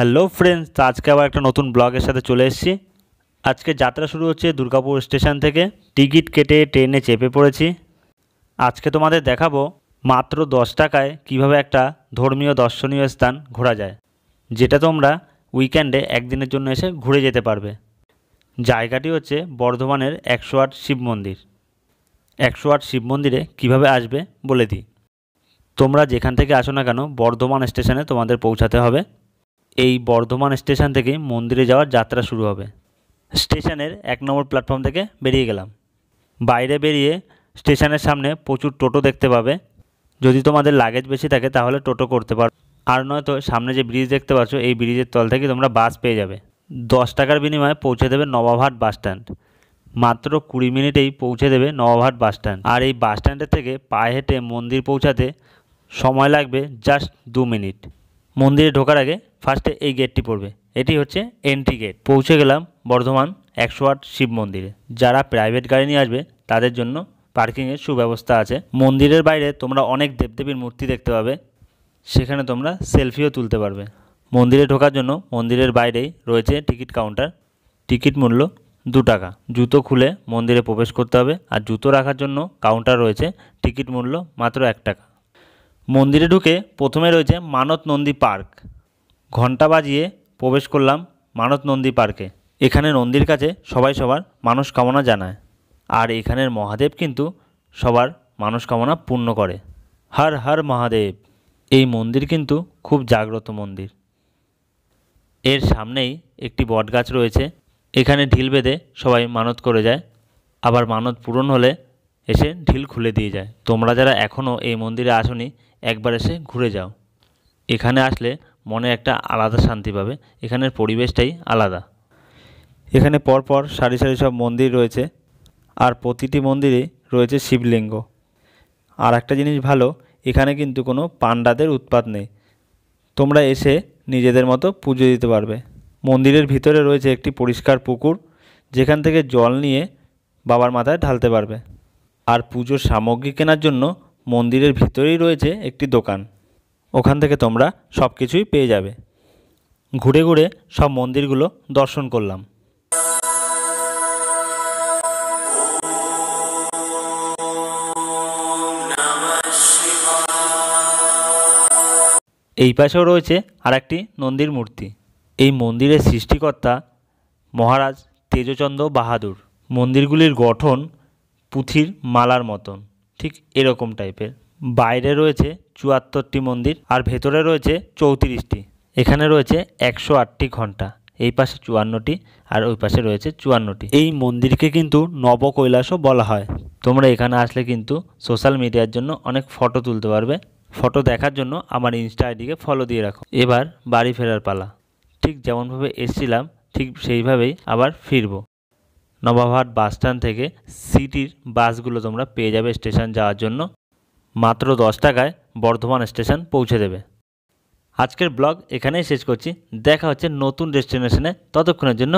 hello friends আজকে আবার একটা নতুন ব্লগের সাথে চলে এসেছি আজকে যাত্রা শুরু হচ্ছে দুর্গাপুর স্টেশন থেকে টিকিট কেটে ট্রেনে চেপে পড়েছি আজকে তোমাদের দেখাবো মাত্র দশ টাকায় কিভাবে একটা ধর্মীয় দর্শনীয় স্থান ঘোরা যায় যেটা তোমরা উইকেন্ডে একদিনের জন্য এসে ঘুরে যেতে পারবে জায়গাটি হচ্ছে বর্ধমানের একশো আট শিব মন্দির একশো আট শিব মন্দিরে কীভাবে আসবে বলে দিই তোমরা যেখান থেকে আসো না কেন বর্ধমান স্টেশনে তোমাদের পৌঁছাতে হবে এই বর্ধমান স্টেশন থেকে মন্দিরে যাওয়ার যাত্রা শুরু হবে স্টেশনের এক নম্বর প্ল্যাটফর্ম থেকে বেরিয়ে গেলাম বাইরে বেরিয়ে স্টেশনের সামনে প্রচুর টোটো দেখতে পাবে যদি তোমাদের লাগেজ বেশি থাকে তাহলে টোটো করতে পারো আর নয়তো সামনে যে ব্রিজ দেখতে পাচ্ছ এই ব্রিজের তল থেকে তোমরা বাস পেয়ে যাবে দশ টাকার বিনিময়ে পৌঁছে দেবে নবাভাট বাস স্ট্যান্ড মাত্র কুড়ি মিনিটেই পৌঁছে দেবে নবাভাট বাস স্ট্যান্ড আর এই বাস স্ট্যান্ডের থেকে পায়ে হেঁটে মন্দির পৌঁছাতে সময় লাগবে জাস্ট দু মিনিট মন্দিরে ঢোকার আগে ফার্স্টে এই গেটটি পড়বে এটি হচ্ছে এন্ট্রি গেট পৌঁছে গেলাম বর্ধমান একশো আট শিব মন্দিরে যারা প্রাইভেট গাড়ি নিয়ে আসবে তাদের জন্য পার্কিংয়ের সুব্যবস্থা আছে মন্দিরের বাইরে তোমরা অনেক দেবদেবীর মূর্তি দেখতে পাবে সেখানে তোমরা সেলফিও তুলতে পারবে মন্দিরে ঢোকার জন্য মন্দিরের বাইরেই রয়েছে টিকিট কাউন্টার টিকিট মূল্য দু টাকা জুতো খুলে মন্দিরে প্রবেশ করতে হবে আর জুতো রাখার জন্য কাউন্টার রয়েছে টিকিট মূল্য মাত্র এক টাকা মন্দিরে ঢুকে প্রথমে রয়েছে মানত নন্দী পার্ক ঘণ্টা বাজিয়ে প্রবেশ করলাম মানত নন্দী পার্কে এখানে নন্দীর কাছে সবাই সবার কামনা জানায় আর এখানের মহাদেব কিন্তু সবার কামনা পূর্ণ করে হর হর মহাদেব এই মন্দির কিন্তু খুব জাগ্রত মন্দির এর সামনেই একটি বটগাছ রয়েছে এখানে ঢিল বেঁধে সবাই মানত করে যায় আবার মানত পূরণ হলে এসে ঢিল খুলে দিয়ে যায় তোমরা যারা এখনও এই মন্দিরে আসনি একবার এসে ঘুরে যাও এখানে আসলে মনে একটা আলাদা শান্তি পাবে এখানের পরিবেশটাই আলাদা এখানে পরপর সারি সারি সব মন্দির রয়েছে আর প্রতিটি মন্দিরে রয়েছে শিবলিঙ্গ আর একটা জিনিস ভালো এখানে কিন্তু কোনো পাণ্ডাদের উৎপাত নেই তোমরা এসে নিজেদের মতো পুজো দিতে পারবে মন্দিরের ভিতরে রয়েছে একটি পরিষ্কার পুকুর যেখান থেকে জল নিয়ে বাবার মাথায় ঢালতে পারবে আর পুজোর সামগ্রী কেনার জন্য মন্দিরের ভিতরেই রয়েছে একটি দোকান ওখান থেকে তোমরা সব কিছুই পেয়ে যাবে ঘুরে ঘুরে সব মন্দিরগুলো দর্শন করলাম এই পাশেও রয়েছে আর একটি নন্দীর মূর্তি এই মন্দিরের সৃষ্টিকর্তা মহারাজ তেজচন্দ্র বাহাদুর মন্দিরগুলির গঠন পুঁথির মালার মতন ঠিক এরকম টাইপের বাইরে রয়েছে চুয়াত্তরটি মন্দির আর ভেতরে রয়েছে চৌত্রিশটি এখানে রয়েছে একশো আটটি ঘণ্টা এই পাশে চুয়ান্নটি আর ওই পাশে রয়েছে চুয়ান্নটি এই মন্দিরকে কিন্তু নব কৈলাসও বলা হয় তোমরা এখানে আসলে কিন্তু সোশ্যাল মিডিয়ার জন্য অনেক ফটো তুলতে পারবে ফটো দেখার জন্য আমার ইনস্টা আইডিকে ফলো দিয়ে রাখো এবার বাড়ি ফেরার পালা ঠিক যেমনভাবে এসছিলাম ঠিক সেইভাবেই আবার ফিরবো নবাবহাট বাসস্ট্যান্ড থেকে সিটির বাসগুলো তোমরা পেয়ে যাবে স্টেশন যাওয়ার জন্য মাত্র দশ টাকায় বর্ধমান স্টেশন পৌঁছে দেবে আজকের ব্লগ এখানেই শেষ করছি দেখা হচ্ছে নতুন ডেস্টিনেশনে ততক্ষণের জন্য